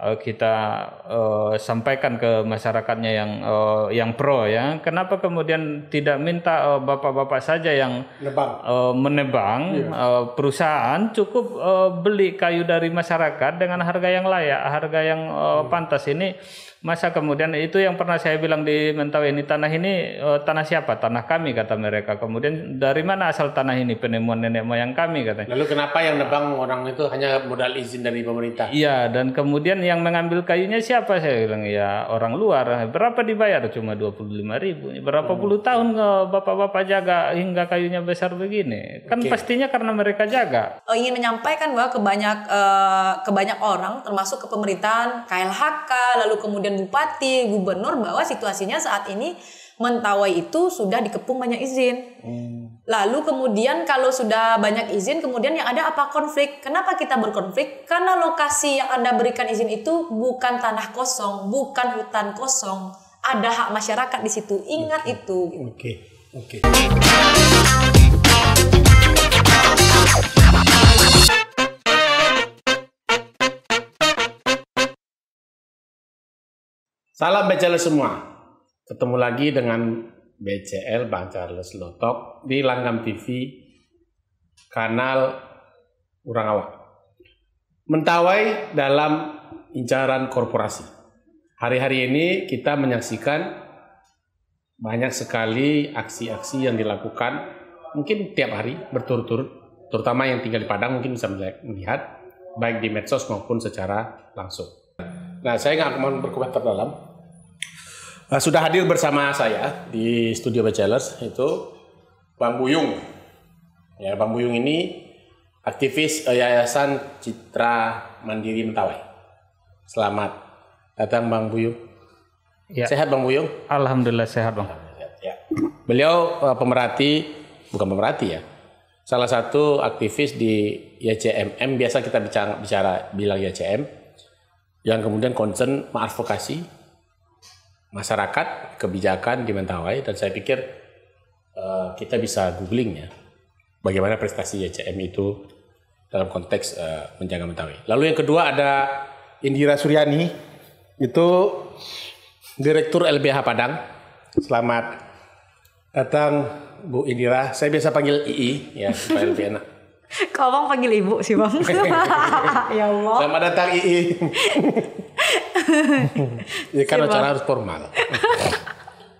uh, kita uh, sampaikan ke masyarakatnya yang uh, yang pro ya. Kenapa kemudian tidak minta bapak bapak-bapak saja yang menembang uh, menebang yeah. uh, iya. perusahaan cukup uh, beli kayu dari masyarakat dengan harga yang layak, harga yang uh, pantas ini Masa kemudian itu yang pernah saya bilang di Mentawai ini tanah ini uh, tanah siapa? Tanah kami kata mereka. Kemudian dari mana asal tanah ini penemuan nenek moyang kami kata Lalu kenapa yang nebang orang itu hanya modal izin dari pemerintah? Iya dan kemudian yang mengambil kayunya siapa? Saya bilang ya orang luar. Berapa dibayar? Cuma 25 ribu. Berapa hmm. puluh oh. tahun bapak-bapak jaga hingga kayunya besar begini? Kan okay. pastinya karena mereka jaga. Oh, ingin menyampaikan bahwa kebanyak eh, kebanyak orang termasuk ke pemerintahan KLHK lalu kemudian kemudian bupati, gubernur bahwa situasinya saat ini mentawai itu sudah dikepung banyak izin. Hmm. Lalu kemudian kalau sudah banyak izin, kemudian yang ada apa konflik? Kenapa kita berkonflik? Karena lokasi yang anda berikan izin itu bukan tanah kosong, bukan hutan kosong, ada hak masyarakat di situ. Ingat okay. itu. Oke, okay. oke. Okay. Salam BCL semua. Ketemu lagi dengan BCL Bang Charles Lotok di Langgam TV kanal Urang Awak. Mentawai dalam incaran korporasi. Hari-hari ini kita menyaksikan banyak sekali aksi-aksi yang dilakukan mungkin tiap hari berturut-turut terutama yang tinggal di Padang mungkin bisa melihat baik di medsos maupun secara langsung. Nah, saya nggak akan berkomentar dalam, Nah, sudah hadir bersama saya di studio Bachelors itu Bang Buyung. Ya, Bang Buyung ini aktivis Yayasan Citra Mandiri Mentawai. Selamat datang Bang Buyung. Ya. Sehat Bang Buyung? Alhamdulillah sehat Bang. Ya. Beliau eh, pemerhati bukan pemerhati ya. Salah satu aktivis di YCMM biasa kita bicara, bicara bilang YCM yang kemudian concern mengadvokasi masyarakat, kebijakan di Mentawai dan saya pikir uh, kita bisa googling ya bagaimana prestasi YCM itu dalam konteks uh, menjaga Mentawai. Lalu yang kedua ada Indira Suryani itu Direktur LBH Padang. Selamat datang Bu Indira. Saya biasa panggil II ya supaya lebih enak. Kalau bang panggil ibu sih bang. ya Allah. Selamat datang II. ya kan acara harus formal.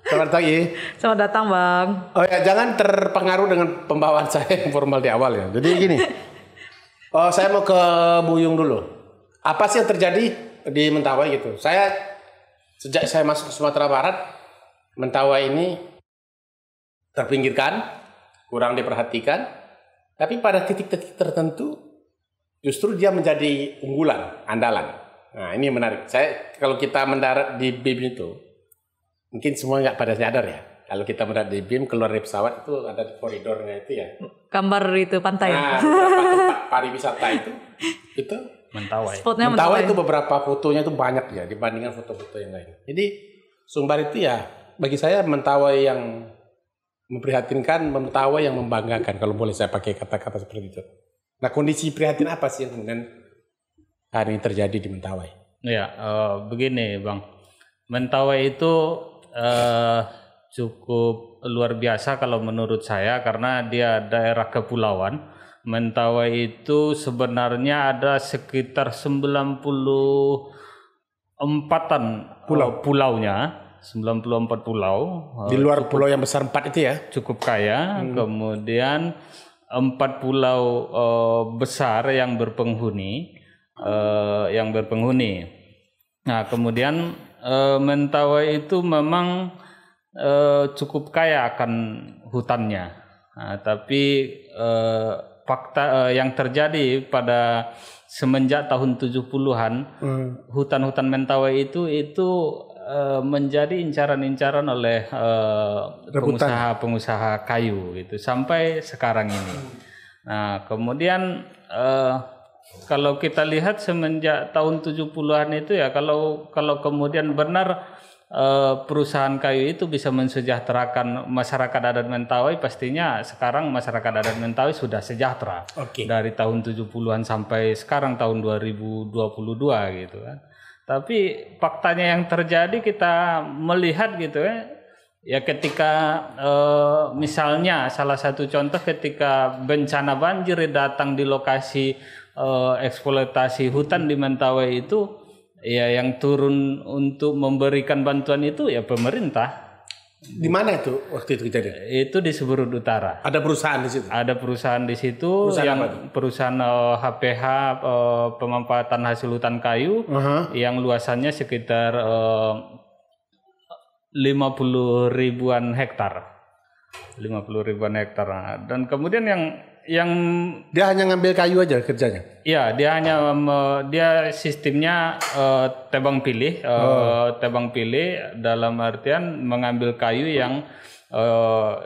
Selamat datang II. Selamat datang bang. Oh ya jangan terpengaruh dengan pembawaan saya yang formal di awal ya. Jadi gini. Oh saya mau ke Buyung dulu. Apa sih yang terjadi di Mentawai gitu? Saya sejak saya masuk ke Sumatera Barat, Mentawai ini terpinggirkan, kurang diperhatikan, tapi pada titik-titik tertentu justru dia menjadi unggulan, andalan. Nah ini menarik. Saya kalau kita mendarat di BIM itu, mungkin semua nggak pada sadar ya. Kalau kita mendarat di BIM keluar dari pesawat itu ada di koridornya itu ya. Gambar itu pantai. Nah, beberapa pariwisata itu itu Mentawai. Spotnya Mentawai, Mentawai itu beberapa fotonya itu banyak ya dibandingkan foto-foto yang lain. Jadi sumber itu ya bagi saya Mentawai yang memprihatinkan, mentawa yang membanggakan kalau boleh saya pakai kata-kata seperti itu. Nah kondisi prihatin apa sih yang kemudian hari ini terjadi di Mentawai? Ya uh, begini bang, Mentawai itu uh, cukup luar biasa kalau menurut saya karena dia daerah kepulauan. Mentawai itu sebenarnya ada sekitar 94 empatan eh, pulau pulaunya 94 pulau. Eh, Di luar cukup, pulau yang besar empat itu ya? Cukup kaya. Hmm. Kemudian empat pulau uh, besar yang berpenghuni uh, yang berpenghuni. Nah, kemudian uh, Mentawai itu memang uh, cukup kaya akan hutannya. Nah, tapi uh, fakta uh, yang terjadi pada semenjak tahun 70-an hutan hmm. hutan-hutan Mentawai itu itu Eh, menjadi incaran-incaran oleh eh, pengusaha-pengusaha kayu gitu sampai sekarang ini. Nah, kemudian eh, kalau kita lihat semenjak tahun 70-an itu ya kalau kalau kemudian benar perusahaan kayu itu bisa mensejahterakan masyarakat adat Mentawai pastinya sekarang masyarakat adat Mentawai sudah sejahtera okay. dari tahun 70-an sampai sekarang tahun 2022 gitu kan. Tapi faktanya yang terjadi kita melihat gitu ya. Ya ketika eh, misalnya salah satu contoh ketika bencana banjir datang di lokasi eh, eksploitasi hutan di Mentawai itu ya yang turun untuk memberikan bantuan itu ya pemerintah di mana itu waktu itu kejadian? Itu di Seberut Utara. Ada perusahaan di situ. Ada perusahaan di situ perusahaan yang perusahaan uh, eh, HPH uh, eh, pemanfaatan hasil hutan kayu uh -huh. yang luasannya sekitar eh, lima puluh ribuan hektar. lima puluh ribuan hektar. Dan kemudian yang yang dia hanya ngambil kayu aja kerjanya. Iya, dia hanya eh, dia sistemnya uh, tebang pilih, uh, oh. tebang pilih dalam artian mengambil kayu yang uh,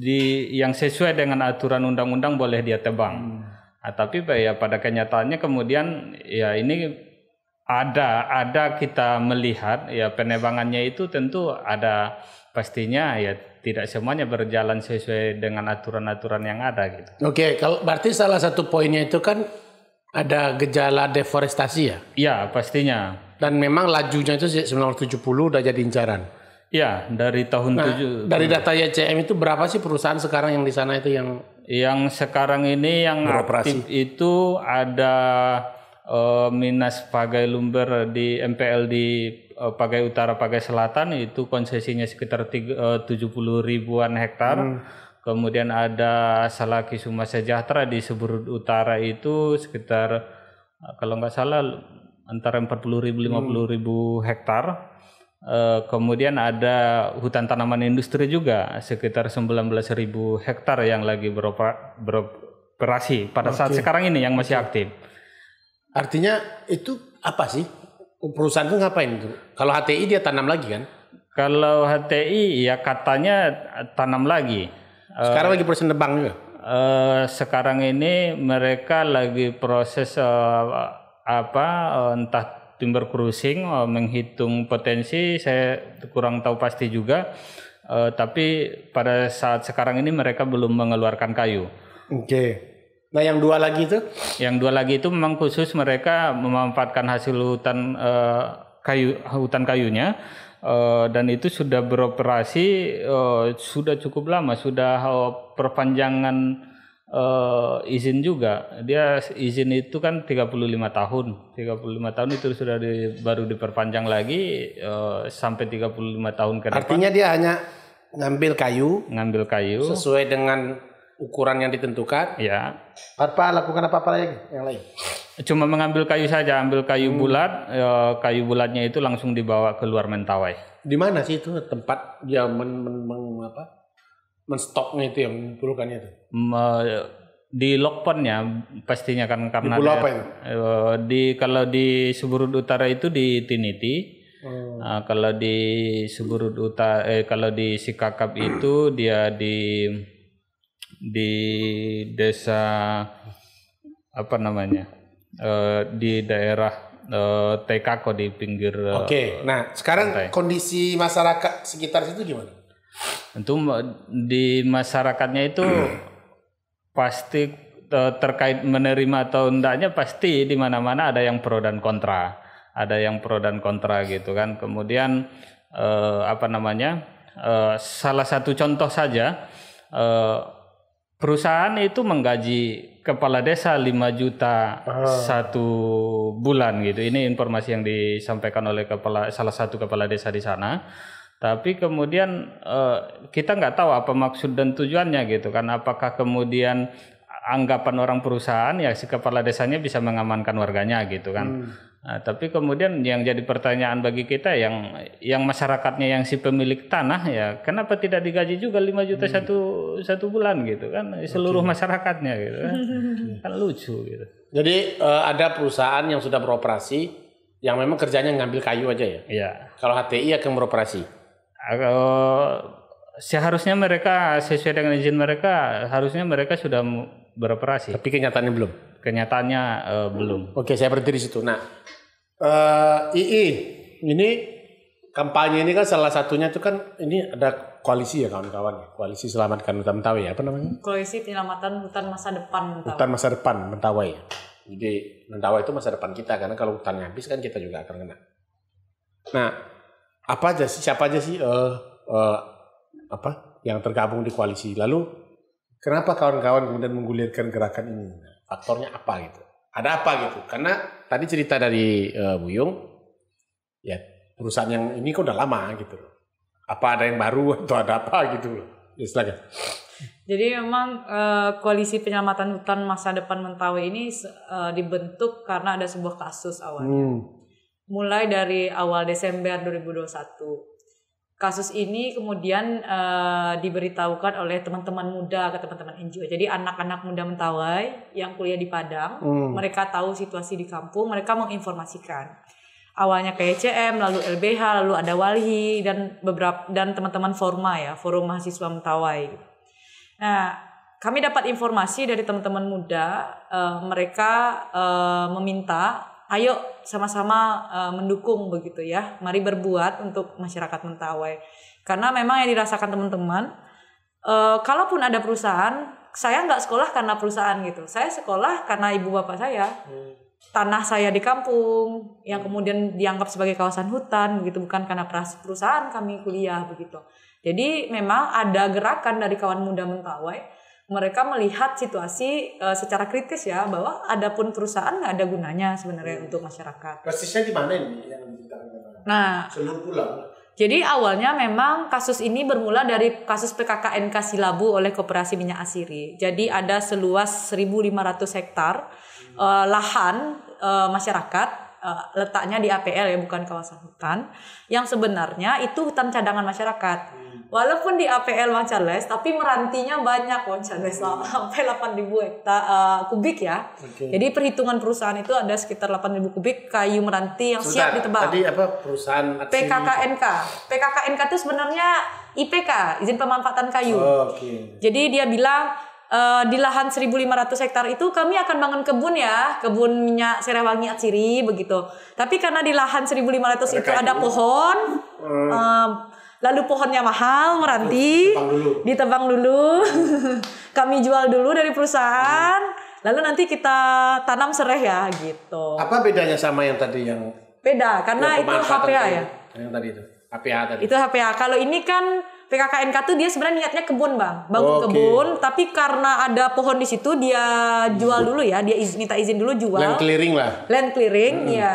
di yang sesuai dengan aturan undang-undang boleh dia tebang. Hmm. Nah, tapi ya pada kenyataannya kemudian ya ini ada ada kita melihat ya penebangannya itu tentu ada pastinya ya tidak semuanya berjalan sesuai dengan aturan-aturan yang ada gitu. Oke, okay, kalau berarti salah satu poinnya itu kan ada gejala deforestasi ya? Iya, pastinya. Dan memang lajunya itu 1970 udah jadi incaran. Iya, dari tahun nah, 7 dari data YCM itu berapa sih perusahaan sekarang yang di sana itu yang yang sekarang ini yang beroperasi. aktif itu ada uh, Minas Pagai Lumber di MPL di Eh, Pagai Utara, Pagai Selatan itu konsesinya sekitar tiga, eh, 70 ribuan hektar. Hmm. Kemudian ada Salaki Suma Sejahtera di seberut utara itu sekitar eh, kalau nggak salah antara 40 ribu 50 hmm. ribu hektar. Eh, kemudian ada hutan tanaman industri juga sekitar ribu hektar yang lagi beroperasi pada okay. saat sekarang ini yang masih aktif. Artinya itu apa sih perusahaan itu ngapain tuh? Kalau HTI dia tanam lagi kan? Kalau HTI ya katanya tanam lagi. Sekarang uh, lagi proses nebang juga. Uh, sekarang ini mereka lagi proses uh, apa uh, entah timber cruising uh, menghitung potensi saya kurang tahu pasti juga. Uh, tapi pada saat sekarang ini mereka belum mengeluarkan kayu. Oke. Okay. Nah, yang dua lagi itu? Yang dua lagi itu memang khusus mereka memanfaatkan hasil hutan uh, kayu hutan kayunya uh, dan itu sudah beroperasi uh, sudah cukup lama, sudah perpanjangan uh, izin juga. Dia izin itu kan 35 tahun. 35 tahun itu sudah di, baru diperpanjang lagi uh, sampai 35 tahun ke depan. Artinya dia hanya ngambil kayu, ngambil kayu sesuai dengan ukuran yang ditentukan. Ya. Apa lakukan apa-apa lagi yang lain. Cuma mengambil kayu saja, ambil kayu hmm. bulat, ya, kayu bulatnya itu langsung dibawa keluar mentawai. Di mana sih itu tempat dia ya men, men, men apa? Menstoknya itu yang mengumpulkannya itu? Eh, di Lokpon ya pastinya kan karena di apa itu? Eh, di kalau di Suburud Utara itu di Tiniti. Hmm. Nah, kalau di Suburud Utara eh kalau di Sikakap itu dia di di desa apa namanya uh, di daerah uh, eh, TK di pinggir. Eh, Oke, nah sekarang pantai. kondisi masyarakat sekitar situ gimana? Tentu di masyarakatnya itu pasti uh, terkait menerima atau enggaknya pasti di mana-mana ada yang pro dan kontra, ada yang pro dan kontra gitu kan. Kemudian uh, apa namanya? Uh, salah satu contoh saja uh, perusahaan itu menggaji kepala desa 5 juta ah. satu bulan gitu. Ini informasi yang disampaikan oleh kepala salah satu kepala desa di sana. Tapi kemudian eh, kita nggak tahu apa maksud dan tujuannya gitu kan. Apakah kemudian anggapan orang perusahaan ya si kepala desanya bisa mengamankan warganya gitu kan. Hmm. Nah, tapi kemudian yang jadi pertanyaan bagi kita yang yang masyarakatnya yang si pemilik tanah ya kenapa tidak digaji juga 5 juta hmm. satu satu bulan gitu kan seluruh masyarakatnya gitu kan. kan lucu gitu. Jadi uh, ada perusahaan yang sudah beroperasi yang memang kerjanya ngambil kayu aja ya. Iya. Kalau HTI akan beroperasi. Ah, kalau seharusnya mereka sesuai dengan izin mereka harusnya mereka sudah beroperasi. Tapi kenyataannya belum kenyataannya uh, belum. Oke, saya berhenti di situ. Nah, uh, eh, II ini kampanye ini kan salah satunya itu kan ini ada koalisi ya kawan-kawan Koalisi Selamatkan Hutan Mentawai ya, apa namanya? Koalisi Penyelamatan Hutan Masa Depan Mentawai. Hutan Masa Depan Mentawai. Jadi Mentawai itu masa depan kita karena kalau hutannya habis kan kita juga akan kena. Nah, apa aja sih siapa aja sih uh, uh, apa yang tergabung di koalisi? Lalu kenapa kawan-kawan kemudian menggulirkan gerakan ini? faktornya apa gitu. Ada apa gitu? Karena tadi cerita dari uh, eh, Buyung, ya perusahaan yang ini kok udah lama gitu. Apa ada yang baru atau ada apa gitu ya, Jadi memang uh, koalisi penyelamatan hutan masa depan Mentawai ini uh, dibentuk karena ada sebuah kasus awalnya. Hmm. Mulai dari awal Desember 2021 kasus ini kemudian uh, diberitahukan oleh teman-teman muda ke teman-teman NGO. Jadi anak-anak muda mentawai yang kuliah di Padang, hmm. mereka tahu situasi di kampung, mereka menginformasikan. Awalnya ke ECM, lalu LBH, lalu ada Walhi dan beberapa dan teman-teman Forma ya, Forum Mahasiswa Mentawai. Nah, kami dapat informasi dari teman-teman muda, uh, mereka uh, meminta ayo sama-sama uh, mendukung begitu ya. Mari berbuat untuk masyarakat Mentawai. Karena memang yang dirasakan teman-teman, uh, kalaupun ada perusahaan, saya nggak sekolah karena perusahaan gitu. Saya sekolah karena ibu bapak saya. Hmm. Tanah saya di kampung yang hmm. kemudian dianggap sebagai kawasan hutan begitu bukan karena perusahaan kami kuliah begitu. Jadi memang ada gerakan dari kawan muda Mentawai mereka melihat situasi uh, secara kritis ya bahwa ada pun perusahaan nggak ada gunanya sebenarnya hmm. untuk masyarakat. Persisnya di mana ini yang Nah, seluruh pulau. Jadi awalnya memang kasus ini bermula dari kasus PKKNK Silabu oleh Koperasi Minyak Asiri. Jadi ada seluas 1.500 hektar hmm. uh, lahan uh, masyarakat letaknya di APL ya bukan kawasan hutan yang sebenarnya itu hutan cadangan masyarakat. Hmm walaupun di APL Bang Charles tapi merantinya banyak Bang Charles hmm. sampai 8000 hekta uh, kubik ya. Okay. Jadi perhitungan perusahaan itu ada sekitar 8000 kubik kayu meranti yang Sebentar, siap ditebang. Tadi apa perusahaan PKKNK. PKKNK itu sebenarnya IPK, izin pemanfaatan kayu. Oh, okay. Jadi dia bilang uh, di lahan 1.500 hektar itu kami akan bangun kebun ya, kebun minyak Serewangi Atsiri begitu. Tapi karena di lahan 1.500 ratus itu ada pohon, hmm. eh, Lalu pohonnya mahal, meranti, oh, ditebang dulu. Ditebang dulu. Kami jual dulu dari perusahaan. Hmm. Lalu nanti kita tanam serai ya gitu. Apa bedanya sama yang tadi yang Beda karena yang itu HPA ya. Yang tadi itu. HPA tadi. Itu HPA. Kalau ini kan PKKNK tuh dia sebenarnya niatnya kebun bang, bangun okay. kebun. Tapi karena ada pohon di situ dia jual iya. dulu ya, dia minta izin dulu jual. Land clearing lah. Land clearing, hmm. ya.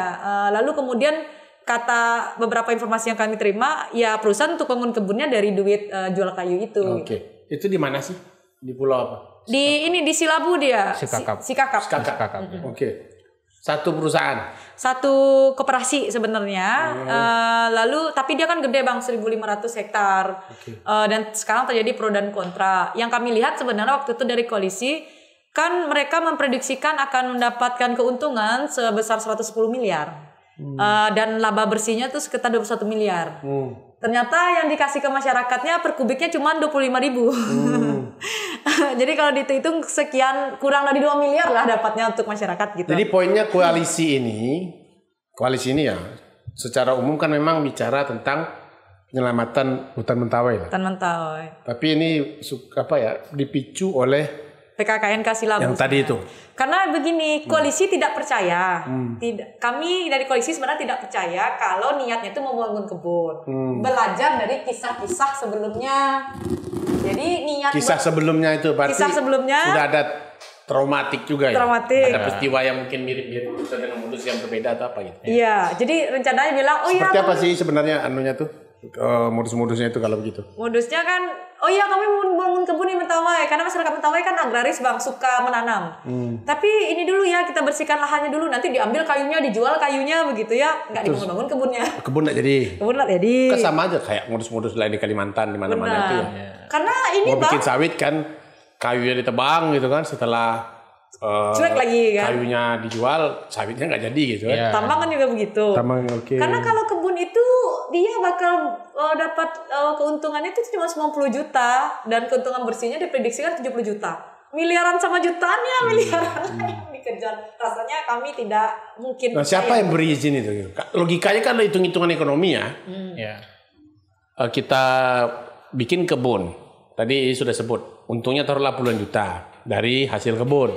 lalu kemudian kata beberapa informasi yang kami terima ya perusahaan untuk bangun kebunnya dari duit uh, jual kayu itu. Oke. Okay. Itu di mana sih? Di pulau apa? Sikakap. Di ini di Silabu dia. Sikakap. Sikakap. Sikakap. Sikakap. Mm -hmm. Oke. Okay. Satu perusahaan. Satu koperasi sebenarnya. Hmm. Uh, lalu tapi dia kan gede Bang 1500 hektar. Okay. Uh, eh, dan sekarang terjadi pro dan kontra. Yang kami lihat sebenarnya waktu itu dari koalisi kan mereka memprediksikan akan mendapatkan keuntungan sebesar 110 miliar. Hmm. Uh, dan laba bersihnya tuh sekitar 21 miliar. Hmm. Ternyata yang dikasih ke masyarakatnya per kubiknya cuma 25 ribu. Hmm. Jadi kalau dihitung sekian kurang dari 2 miliar lah dapatnya untuk masyarakat gitu. Jadi poinnya koalisi ini, koalisi ini ya secara umum kan memang bicara tentang penyelamatan hutan mentawai. Hutan mentawai. Tapi ini apa ya dipicu oleh PKKN kasih Kasilabu. Yang tadi itu. Karena begini, hmm. koalisi hmm. tidak percaya. Hmm. Tidak, kami dari koalisi sebenarnya tidak percaya kalau niatnya itu membangun kebun. Hmm. Belajar dari kisah-kisah sebelumnya. Jadi niat kisah sebelumnya itu berarti kisah sebelumnya sudah ada traumatik juga ya. Traumatik. Ada peristiwa yang mungkin mirip-mirip dengan modus yang berbeda atau apa gitu. Iya, ya. jadi rencananya bilang, "Oh iya, Seperti ya." apa sih sebenarnya anunya tuh? Eh, modus-modusnya itu kalau begitu? Modusnya kan, oh iya kami bangun kebun di Mentawai karena masyarakat Mentawai kan agraris bang suka menanam. Hmm. Tapi ini dulu ya kita bersihkan lahannya dulu nanti diambil kayunya dijual kayunya begitu ya nggak dibangun-bangun kebunnya. Kebun nggak jadi. Kebun nggak jadi. Kan sama aja kayak modus-modus lain di Kalimantan di mana-mana itu. Ya. Karena ini Mau bang. bikin sawit kan kayunya ditebang gitu kan setelah Uh, lagi kan kayunya dijual sawitnya nggak jadi gitu kan yeah. tambangan juga begitu Tambang oke okay. karena kalau kebun itu dia bakal uh, dapat uh, keuntungannya itu cuma 90 juta dan keuntungan bersihnya diprediksi kan 70 juta. Miliaran sama jutaan ya hmm. miliaran hmm. Rasanya kami tidak mungkin. Nah, siapa yang beri izin itu? Logikanya kan ada hitung-hitungan ekonomi ya. Hmm. ya. Eh, kita bikin kebun. Tadi sudah sebut, untungnya taruhlah puluhan juta dari hasil kebun.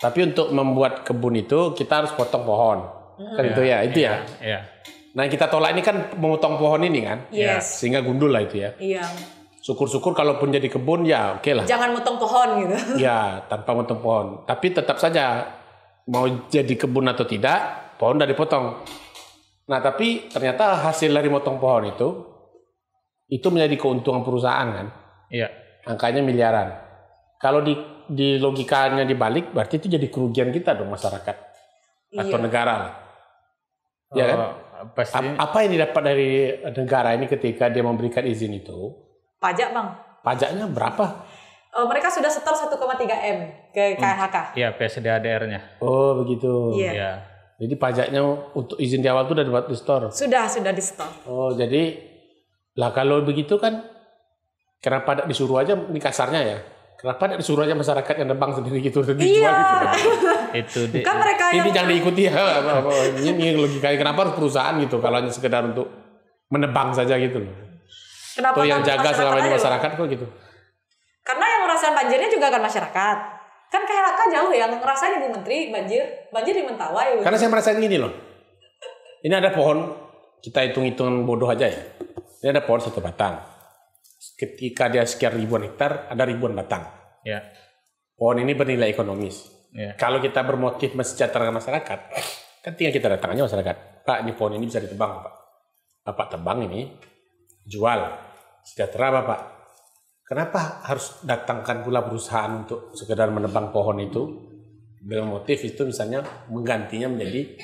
Tapi untuk membuat kebun itu kita harus potong pohon. Kan hmm. Kan itu ya, ya, itu ya. ya. ya. Nah yang kita tolak ini kan memotong pohon ini kan, yes. Ya. sehingga gundul lah itu ya. Iya. Syukur-syukur kalaupun jadi kebun ya oke okay lah. Jangan motong pohon gitu. Iya, tanpa motong pohon, tapi tetap saja mau jadi kebun atau tidak pohon udah dipotong. Nah tapi ternyata hasil dari motong pohon itu itu menjadi keuntungan perusahaan kan. Iya. Angkanya miliaran. Kalau di di logikanya dibalik berarti itu jadi kerugian kita dong masyarakat iya. atau negara lah. Ya kan? Oh. Pasti. Apa yang didapat dari eh, negara ini ketika dia memberikan izin itu? Pajak bang. Pajaknya berapa? Uh, mereka sudah setor 1,3 m ke KHK. Hmm. Iya, hmm. PSDADR-nya. Oh begitu. Iya. Yeah. Yeah. Jadi pajaknya untuk izin di awal itu sudah dibuat di store. Sudah sudah di store. Oh jadi lah kalau begitu kan karena tidak disuruh aja ini kasarnya ya? Kenapa ada disuruh aja masyarakat yang nebang sendiri gitu iya. gitu? itu deh. Kan mereka ini yang... jangan diikuti ya. ini logikanya kenapa harus perusahaan gitu kalau hanya sekedar untuk menebang saja gitu loh. Kenapa Tuh yang jaga selama ini masyarakat kok gitu? Karena yang merasakan banjirnya juga kan masyarakat. Kan KLHK jauh ya ngerasain Ibu Menteri banjir, banjir di Mentawai. Karena saya merasakan gini loh. Ini ada pohon, kita hitung hitung bodoh aja ya. Ini ada pohon satu batang ketika dia sekian ribuan hektar ada ribuan batang. Ya. Pohon ini bernilai ekonomis. Ya. Kalau kita bermotif mensejahterakan masyarakat, kan tinggal kita datangnya masyarakat. Pak, ini pohon ini bisa ditebang, Pak. Bapak tebang ini, jual. Sejahtera, Bapak. Kenapa harus datangkan pula perusahaan untuk sekedar menebang pohon itu? Dengan motif itu misalnya menggantinya menjadi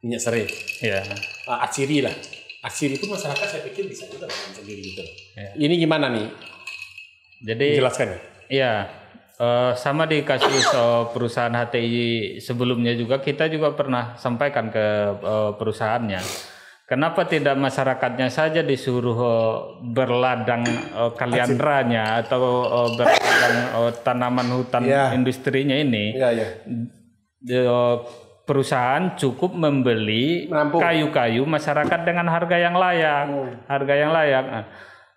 minyak serai Ya. Aciri ah, lah aksi itu masyarakat saya pikir bisa juga lakukan sendiri gitu. Ya. Ini gimana nih? Jadi jelaskan ya. Iya. Uh, sama di kasus uh, perusahaan HTI sebelumnya juga kita juga pernah sampaikan ke uh, perusahaannya. Kenapa tidak masyarakatnya saja disuruh uh, berladang uh, kaliandranya atau uh, berladang uh, tanaman hutan yeah. industrinya ini? Yeah, yeah. Uh, perusahaan cukup membeli kayu-kayu masyarakat dengan harga yang layak, hmm. harga yang layak.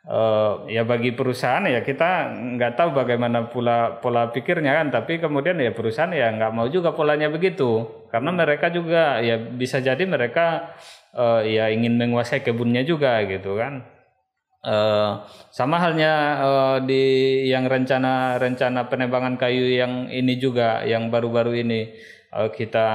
Uh, ya bagi perusahaan ya kita nggak tahu bagaimana pola pola pikirnya kan, tapi kemudian ya perusahaan ya nggak mau juga polanya begitu, karena hmm. mereka juga ya bisa jadi mereka uh, ya ingin menguasai kebunnya juga gitu kan. Uh, sama halnya uh, di yang rencana rencana penebangan kayu yang ini juga yang baru-baru ini uh, kita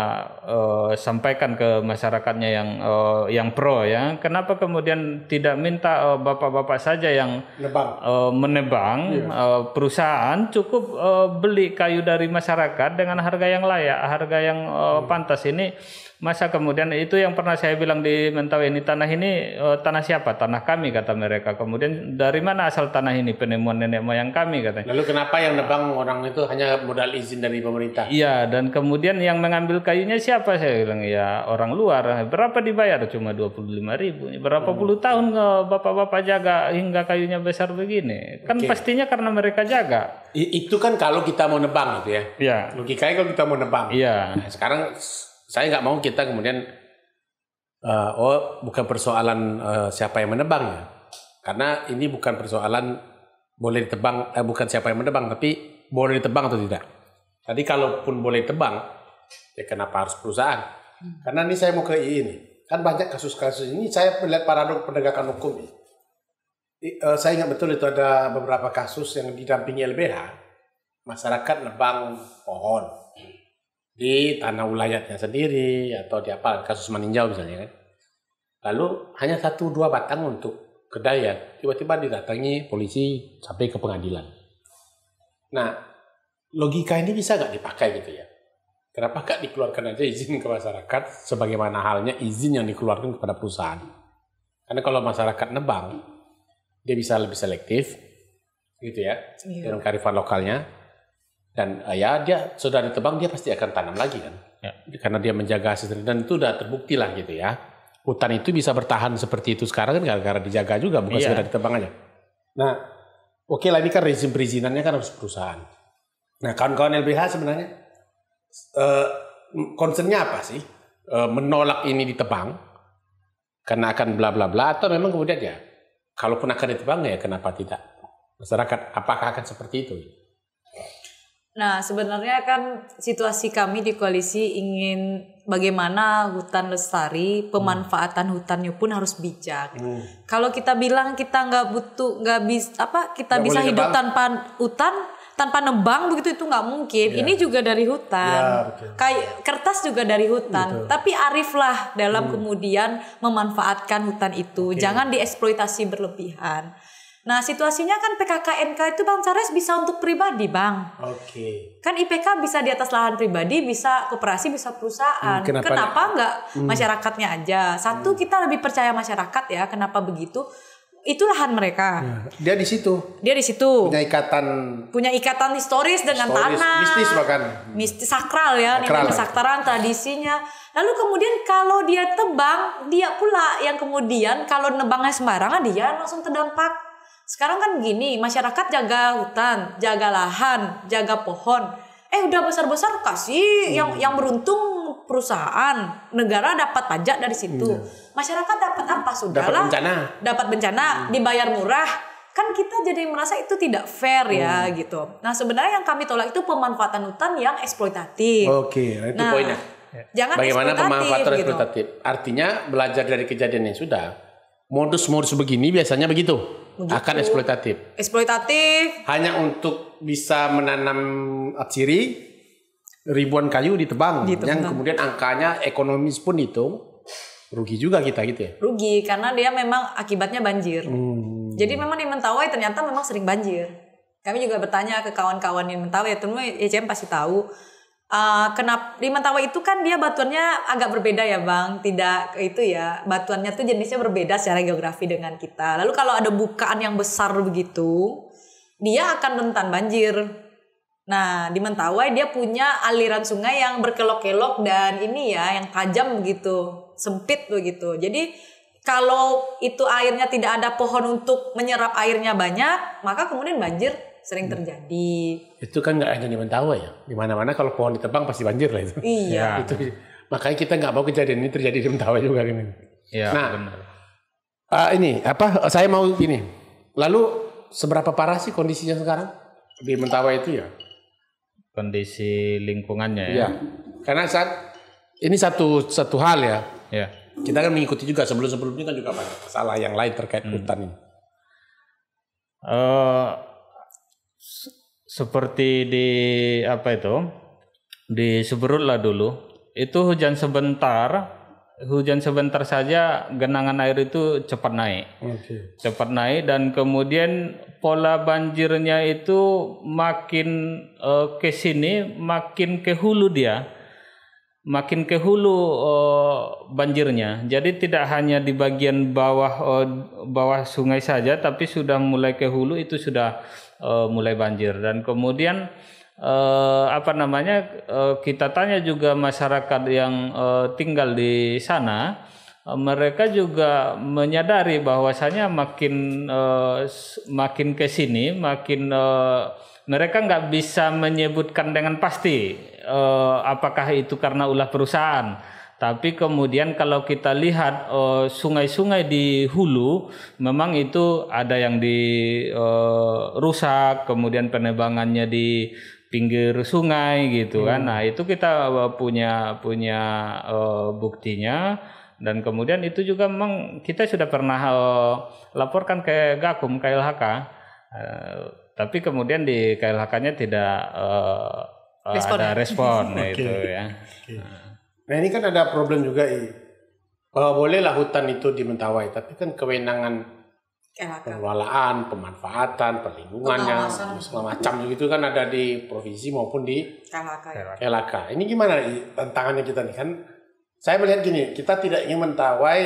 uh, sampaikan ke masyarakatnya yang uh, yang pro ya. Kenapa kemudian tidak minta bapak bapak-bapak saja yang menebang, uh, menebang yeah. Iya. uh, perusahaan cukup uh, beli kayu dari masyarakat dengan harga yang layak, harga yang uh, pantas ini Masa kemudian itu yang pernah saya bilang di Mentawai ini tanah ini uh, tanah siapa? Tanah kami kata mereka. Kemudian dari mana asal tanah ini penemuan nenek moyang kami kata Lalu kenapa yang nebang orang itu hanya modal izin dari pemerintah? Iya dan kemudian yang mengambil kayunya siapa? Saya bilang ya orang luar. Berapa dibayar? Cuma dua puluh lima ribu. Berapa hmm. puluh oh. tahun bapak-bapak jaga hingga kayunya besar begini? Kan okay. pastinya karena mereka jaga. I itu kan kalau kita mau nebang gitu ya. Iya. Logikanya kalau kita mau nebang. Iya. Nah, sekarang saya nggak mau kita kemudian uh, oh bukan persoalan uh, siapa yang menebang ya. Karena ini bukan persoalan boleh ditebang eh, bukan siapa yang menebang tapi boleh ditebang atau tidak. Tadi kalaupun boleh tebang ya kenapa harus perusahaan? Hmm. Karena ini saya mau ke ini. Kan banyak kasus-kasus ini saya melihat paradok penegakan hukum ini. uh, saya ingat betul itu ada beberapa kasus yang didampingi LBH masyarakat nebang pohon di tanah wilayahnya sendiri atau di apa kasus meninjau misalnya kan. Lalu hanya satu dua batang untuk kedai ya tiba-tiba didatangi polisi sampai ke pengadilan. Nah logika ini bisa nggak dipakai gitu ya? Kenapa nggak dikeluarkan aja izin ke masyarakat sebagaimana halnya izin yang dikeluarkan kepada perusahaan? Karena kalau masyarakat nebang dia bisa lebih selektif gitu ya, iya. dengan karifan lokalnya dan uh, ya dia sudah ditebang dia pasti akan tanam lagi kan ya. karena dia menjaga sistem dan itu sudah terbukti lah gitu ya hutan itu bisa bertahan seperti itu sekarang kan gara-gara dijaga juga bukan ya. sekedar ditebang aja nah oke okay lah ini kan rezim perizinannya kan harus perusahaan nah kawan-kawan LBH sebenarnya uh, concernnya apa sih uh, menolak ini ditebang karena akan bla bla bla atau memang kemudian ya kalaupun akan ditebang ya kenapa tidak masyarakat apakah akan seperti itu Nah, sebenarnya kan situasi kami di koalisi ingin bagaimana hutan lestari, hmm. pemanfaatan hutannya pun harus bijak. Hmm. Kalau kita bilang kita nggak butuh, nggak bisa apa kita gak bisa hidup nebang. tanpa hutan, tanpa nebang begitu itu nggak mungkin. Yeah. Ini juga dari hutan, yeah, ya, kayak kertas juga dari hutan. Betul. Tapi ariflah dalam hmm. kemudian memanfaatkan hutan itu, okay. jangan dieksploitasi berlebihan. Nah, situasinya kan PKKNK itu Bang Charles bisa untuk pribadi, Bang. Oke. Okay. Kan IPK bisa di atas lahan pribadi, bisa koperasi, bisa perusahaan. Hmm, kenapa kenapa nggak hmm. masyarakatnya aja? Satu, hmm. kita lebih percaya masyarakat ya. Kenapa begitu? itu lahan mereka. Nah, dia di situ. Dia di situ. Punya ikatan. Punya ikatan historis dengan historis, tanah. Mistis bahkan. Mistis sakral ya, sakral. saktaran tradisinya. Lalu kemudian kalau dia tebang, dia pula yang kemudian kalau nebangnya sembarangan dia langsung terdampak sekarang kan gini, masyarakat jaga hutan, jaga lahan, jaga pohon. Eh udah besar-besar kasih hmm. yang yang beruntung perusahaan, negara dapat pajak dari situ. Hmm. Masyarakat dapat apa? Sudahlah. Dapat bencana. Dapat bencana, hmm. dibayar murah. Kan kita jadi merasa itu tidak fair ya, hmm. ya gitu. Nah, sebenarnya yang kami tolak itu pemanfaatan hutan yang eksploitatif. Oke, okay, nah, itu nah, poinnya. Jangan Bagaimana pemanfaatan gitu. eksploitatif? Artinya belajar dari kejadian yang sudah modus-modus begini biasanya begitu. begitu. Akan eksploitatif. Eksploitatif. Hanya untuk bisa menanam ciri ribuan kayu ditebang, ditebang. yang kemudian angkanya ekonomis pun hitung rugi juga kita gitu ya. Rugi karena dia memang akibatnya banjir. Hmm. Jadi memang di Mentawai ternyata memang sering banjir. Kami juga bertanya ke kawan-kawan di Mentawai, teman-teman ya, pasti tahu Uh, eh, kenapa di Mentawai itu kan dia batuannya agak berbeda ya bang, tidak itu ya batuannya tuh jenisnya berbeda secara geografi dengan kita. Lalu kalau ada bukaan yang besar begitu, dia akan rentan banjir. Nah di Mentawai dia punya aliran sungai yang berkelok-kelok dan ini ya yang tajam begitu, sempit begitu. Jadi kalau itu airnya tidak ada pohon untuk menyerap airnya banyak, maka kemudian banjir sering hmm. terjadi. Itu kan nggak hanya di Mentawai ya, di mana-mana kalau pohon ditebang pasti banjir lah itu. Iya. Ya, itu makanya kita nggak mau kejadian ini terjadi di Mentawai juga kan. Iya. Nah, benar. Uh, ini apa? Saya mau ini Lalu seberapa parah sih kondisinya sekarang di Mentawai itu ya? Kondisi lingkungannya ya. Iya. Karena saat ini satu satu hal ya. Iya. Kita kan mengikuti juga sebelum sebelumnya kan juga banyak masalah yang lain terkait hmm. hutan ini. Uh, seperti di apa itu di Seberut lah dulu itu hujan sebentar hujan sebentar saja genangan air itu cepat naik okay. cepat naik dan kemudian pola banjirnya itu makin uh, ke sini makin ke hulu dia makin ke hulu uh, banjirnya. Jadi tidak hanya di bagian bawah uh, bawah sungai saja tapi sudah mulai ke hulu itu sudah uh, mulai banjir dan kemudian uh, apa namanya uh, kita tanya juga masyarakat yang uh, tinggal di sana mereka juga menyadari bahwasanya makin uh, makin ke sini makin uh, mereka nggak bisa menyebutkan dengan pasti uh, apakah itu karena ulah perusahaan tapi kemudian kalau kita lihat eh, sungai-sungai di hulu memang itu ada yang dirusak, eh, kemudian penebangannya di pinggir sungai gitu kan. hmm. kan. Nah, itu kita eh, punya punya uh, buktinya dan kemudian itu juga memang kita sudah pernah uh, laporkan ke Gakum KLHK. Uh, tapi kemudian di KLHK-nya tidak uh, respon. ada respon okay. itu ya. Okay. Nah. Nah ini kan ada problem juga i. Bahwa bolehlah hutan itu dimentawai, tapi kan kewenangan ya, kan. pengelolaan, pemanfaatan, perlindungannya, segala macam gitu kan ada di provinsi maupun di KLHK. LHK. Ya. Ini gimana I? tantangannya kita nih kan? Saya melihat gini, kita tidak ingin mentawai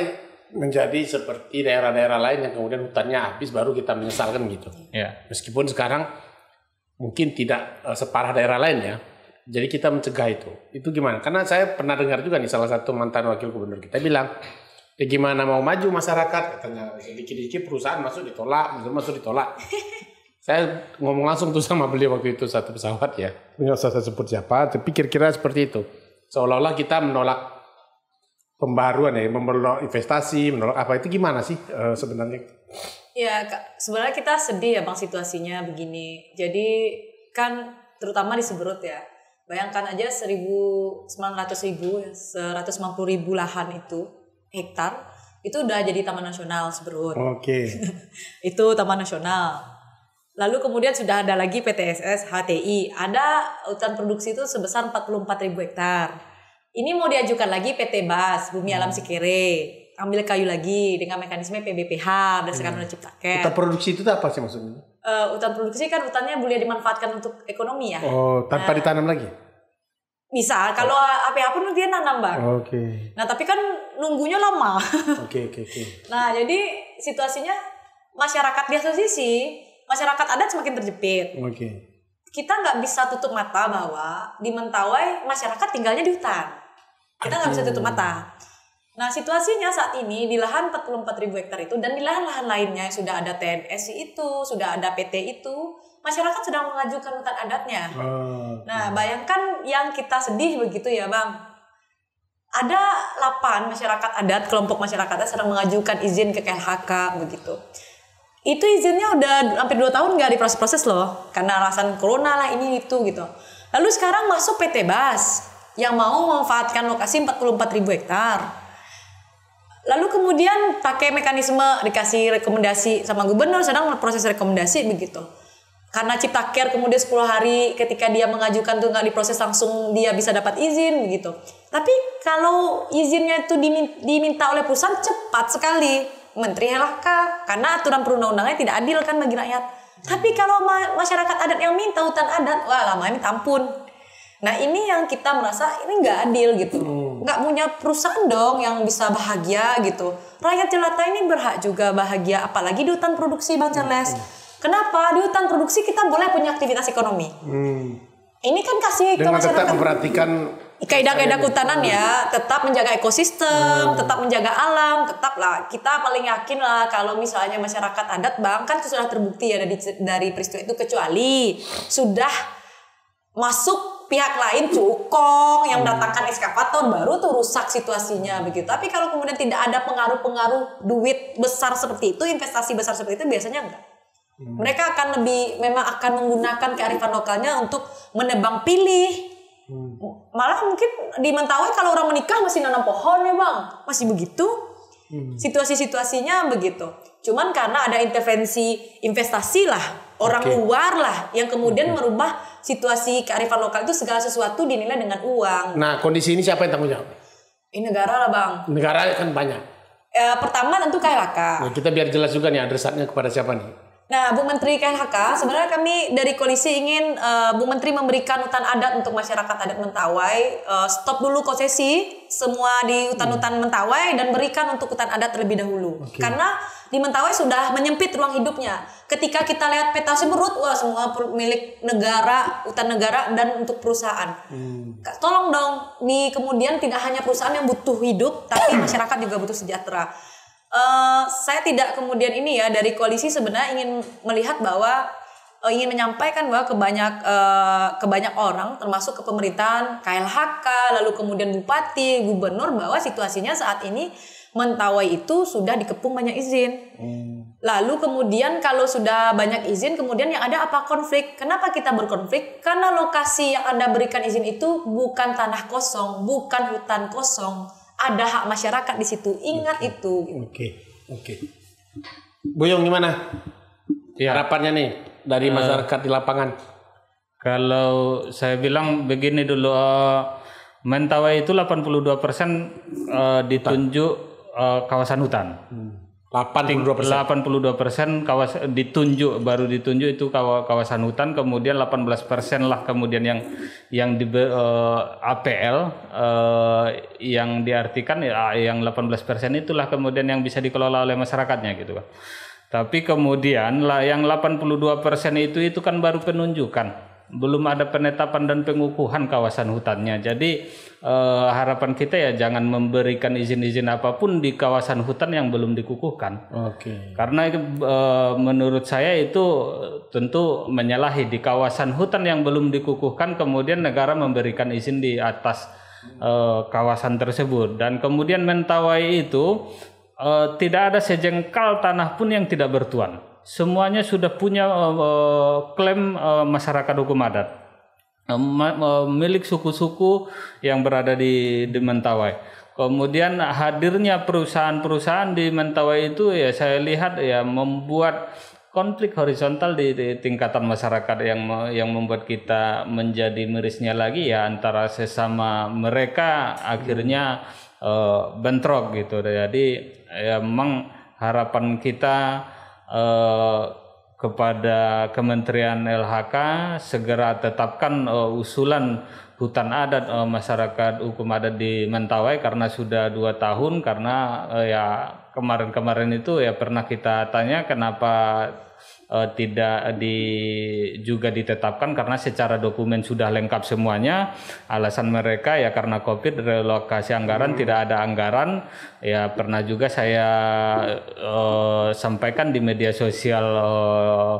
menjadi seperti daerah-daerah lain yang kemudian hutannya habis baru kita menyesalkan gitu. Yeah. Meskipun sekarang mungkin tidak eh, separah daerah lain ya, jadi kita mencegah itu. Itu gimana? Karena saya pernah dengar juga nih salah satu mantan wakil gubernur kita bilang, ya gimana mau maju masyarakat? Katanya sedikit-sedikit perusahaan masuk ditolak, masuk ditolak. saya ngomong langsung tuh sama beliau waktu itu satu pesawat ya. Nggak usah saya sebut siapa, tapi kira-kira seperti itu. Seolah-olah kita menolak pembaruan ya, menolak investasi, menolak apa itu gimana sih e, sebenarnya? Ya, sebenarnya kita sedih ya bang situasinya begini. Jadi kan terutama di Seberut ya Bayangkan aja 1.900.000, ribu, 150 ribu lahan itu, hektar itu udah jadi taman nasional Seberut. Oke. Okay. itu taman nasional. Lalu kemudian sudah ada lagi PTSS HTI. Ada hutan produksi itu sebesar 44 ribu hektar. Ini mau diajukan lagi PT BAS, Bumi hmm. Alam Sikere. Ambil kayu lagi dengan mekanisme PBPH dan sekarang hmm. ciptakan. Hutan produksi itu apa sih maksudnya? uh, eh, hutan produksi kan hutannya boleh dimanfaatkan untuk ekonomi ya. Oh, tanpa nah, ditanam lagi? Bisa, kalau oh. apa pun dia nanam bang. Oke. Okay. Nah tapi kan nunggunya lama. Oke oke oke. Nah jadi situasinya masyarakat di sih masyarakat adat semakin terjepit. Oke. Okay. Kita nggak bisa tutup mata bahwa di Mentawai masyarakat tinggalnya di hutan. Kita nggak bisa tutup mata Nah, situasinya saat ini di lahan ribu hektar itu dan di lahan-lahan lainnya yang sudah ada TNS itu, sudah ada PT itu, masyarakat sedang mengajukan hutan adatnya. Uh, nah, iya. bayangkan yang kita sedih begitu ya, Bang. Ada 8 masyarakat adat, kelompok masyarakatnya sedang mengajukan izin ke KLHK begitu. Itu izinnya udah hampir 2 tahun gak diproses-proses loh, karena alasan corona lah ini itu gitu. Lalu sekarang masuk PT Bas yang mau memanfaatkan lokasi ribu hektar lalu kemudian pakai mekanisme dikasih rekomendasi sama gubernur sedang proses rekomendasi begitu karena cipta care kemudian 10 hari ketika dia mengajukan tuh nggak diproses langsung dia bisa dapat izin begitu tapi kalau izinnya itu diminta oleh perusahaan cepat sekali menteri helaka karena aturan perundang-undangnya tidak adil kan bagi rakyat tapi kalau ma masyarakat adat yang minta hutan adat wah lama ini tampun nah ini yang kita merasa ini nggak adil gitu nggak punya perusahaan dong yang bisa bahagia gitu. Rakyat jelata ini berhak juga bahagia, apalagi di hutan produksi Bang Charles. Hmm. Iya. Kenapa? Di hutan produksi kita boleh punya aktivitas ekonomi. Hmm. Ini kan kasih Dan ke masyarakat. tetap memperhatikan kaidah-kaidah kehutanan ya, tetap menjaga ekosistem, hmm. tetap menjaga alam, tetap lah kita paling yakin lah kalau misalnya masyarakat adat bang kan sudah terbukti ya dari dari peristiwa itu kecuali sudah masuk pihak lain cukong yang hmm. mendatangkan eskavator baru tuh rusak situasinya begitu. Tapi kalau kemudian tidak ada pengaruh-pengaruh duit besar seperti itu, investasi besar seperti itu biasanya enggak. Hmm. Mereka akan lebih memang akan menggunakan kearifan lokalnya untuk menebang pilih. Hmm. Malah mungkin di Mentawai kalau orang menikah masih nanam pohon ya bang, masih begitu Hmm. Situasi-situasinya begitu. Cuman karena ada intervensi investasi lah, orang okay. luar lah yang kemudian okay. Hmm. merubah situasi kearifan lokal itu segala sesuatu dinilai dengan uang. Nah, kondisi ini siapa yang tanggung jawab? Ini negara lah, Bang. Negara kan banyak. Ya, pertama tentu KLHK. Nah, kita biar jelas juga nih adresatnya kepada siapa nih? Nah, Bu Menteri KHK, sebenarnya kami dari koalisi ingin uh, Bu Menteri memberikan hutan adat untuk masyarakat adat Mentawai. Uh, stop dulu konsesi semua di hutan-hutan Mentawai dan berikan untuk hutan adat terlebih dahulu. Okay. Karena di Mentawai sudah menyempit ruang hidupnya. Ketika kita lihat peta semerut, wah semua milik negara, hutan negara dan untuk perusahaan. Hmm. Tolong dong, di kemudian tidak hanya perusahaan yang butuh hidup, tapi masyarakat juga butuh sejahtera. Eh, saya tidak kemudian ini ya dari koalisi sebenarnya ingin melihat bahwa uh, ingin menyampaikan bahwa kebanyak uh, kebanyak orang termasuk ke pemerintahan KLHK lalu kemudian bupati gubernur bahwa situasinya saat ini mentawai itu sudah dikepung banyak izin hmm. lalu kemudian kalau sudah banyak izin kemudian yang ada apa konflik kenapa kita berkonflik karena lokasi yang anda berikan izin itu bukan tanah kosong bukan hutan kosong ada hak masyarakat di situ. Ingat okay. itu. Oke, okay. oke. Okay. Buyung gimana? Ya. Harapannya nih dari uh, masyarakat di lapangan. Kalau saya bilang begini dulu, uh, Mentawai itu 82 persen uh, ditunjuk uh, kawasan hutan. Hmm. 82 82 persen kawasan ditunjuk baru ditunjuk itu kawasan hutan kemudian 18 persen lah kemudian yang yang di uh, eh, APL uh, eh, yang diartikan ya, yang 18 persen itulah kemudian yang bisa dikelola oleh masyarakatnya gitu kan tapi kemudian lah yang 82 persen itu itu kan baru penunjukan belum ada penetapan dan pengukuhan kawasan hutannya. Jadi eh, harapan kita ya jangan memberikan izin-izin apapun di kawasan hutan yang belum dikukuhkan. Oke. Okay. Karena eh, menurut saya itu tentu menyalahi di kawasan hutan yang belum dikukuhkan kemudian negara memberikan izin di atas eh, kawasan tersebut dan kemudian mentawai itu eh, tidak ada sejengkal tanah pun yang tidak bertuan semuanya sudah punya uh, klaim uh, masyarakat hukum adat uh, uh, milik suku-suku yang berada di di Mentawai. Kemudian hadirnya perusahaan-perusahaan di Mentawai itu ya saya lihat ya membuat konflik horizontal di, di tingkatan masyarakat yang yang membuat kita menjadi mirisnya lagi ya antara sesama mereka akhirnya uh, bentrok gitu. Jadi ya memang harapan kita eh, kepada Kementerian LHK segera tetapkan eh, usulan hutan adat eh, masyarakat hukum adat di Mentawai karena sudah dua tahun karena eh, ya kemarin-kemarin itu ya pernah kita tanya kenapa uh, tidak di juga ditetapkan karena secara dokumen sudah lengkap semuanya. Alasan mereka ya karena Covid relokasi anggaran hmm. tidak ada anggaran. Ya pernah juga saya uh, sampaikan di media sosial uh,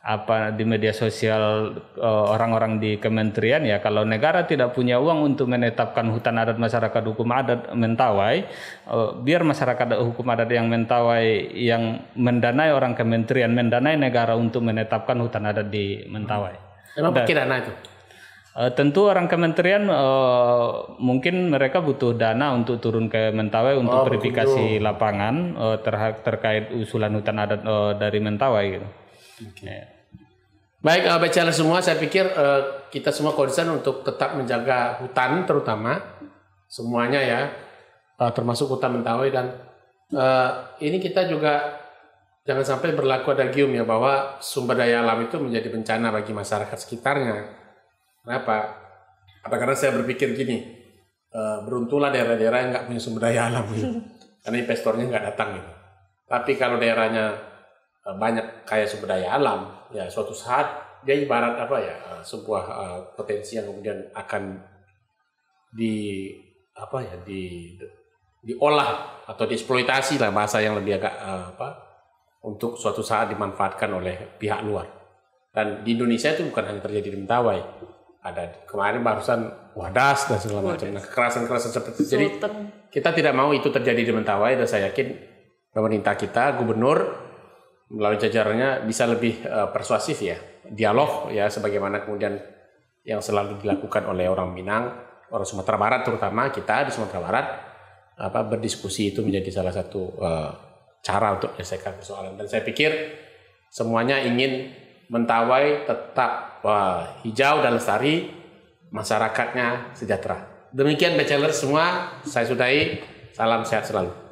apa di media sosial eh, orang-orang di kementerian ya kalau negara tidak punya uang untuk menetapkan hutan adat masyarakat hukum adat mentawai eh, biar masyarakat hukum adat yang mentawai yang mendanai orang kementerian mendanai negara untuk menetapkan hutan adat di mentawai. Emang pakai dana itu? Eh, tentu orang kementerian mungkin mereka butuh dana untuk turun ke Mentawai untuk oh, verifikasi lapangan terkait usulan hutan adat dari Mentawai gitu. Okay. Baik, uh, eh, bicara semua, saya pikir uh, kita semua konsen untuk tetap menjaga hutan terutama semuanya ya, uh, termasuk hutan mentawai dan uh, ini kita juga jangan sampai berlaku ada gium ya bahwa sumber daya alam itu menjadi bencana bagi masyarakat sekitarnya. Kenapa? Apa karena saya berpikir gini, uh, beruntunglah daerah-daerah yang nggak punya sumber daya alam gitu, karena investornya nggak datang gitu. Tapi kalau daerahnya Eh, banyak kayak sumber daya alam ya suatu saat dia ibarat apa ya eh, sebuah uh, potensi yang kemudian akan di apa ya di diolah atau dieksploitasi lah bahasa yang lebih agak uh, apa untuk suatu saat dimanfaatkan oleh pihak luar dan di Indonesia itu bukan hanya terjadi di Mentawai ada kemarin barusan wadas dan segala macam nah, kekerasan kekerasan seperti itu jadi kita tidak mau itu terjadi di Mentawai dan saya yakin pemerintah kita gubernur melalui jajarannya bisa lebih uh, persuasif ya dialog ya sebagaimana kemudian yang selalu dilakukan oleh orang Minang orang Sumatera Barat terutama kita di Sumatera Barat apa berdiskusi itu menjadi salah satu uh, cara untuk menyelesaikan persoalan dan saya pikir semuanya ingin mentawai tetap uh, hijau dan lestari masyarakatnya sejahtera demikian bachelor semua saya sudahi salam sehat selalu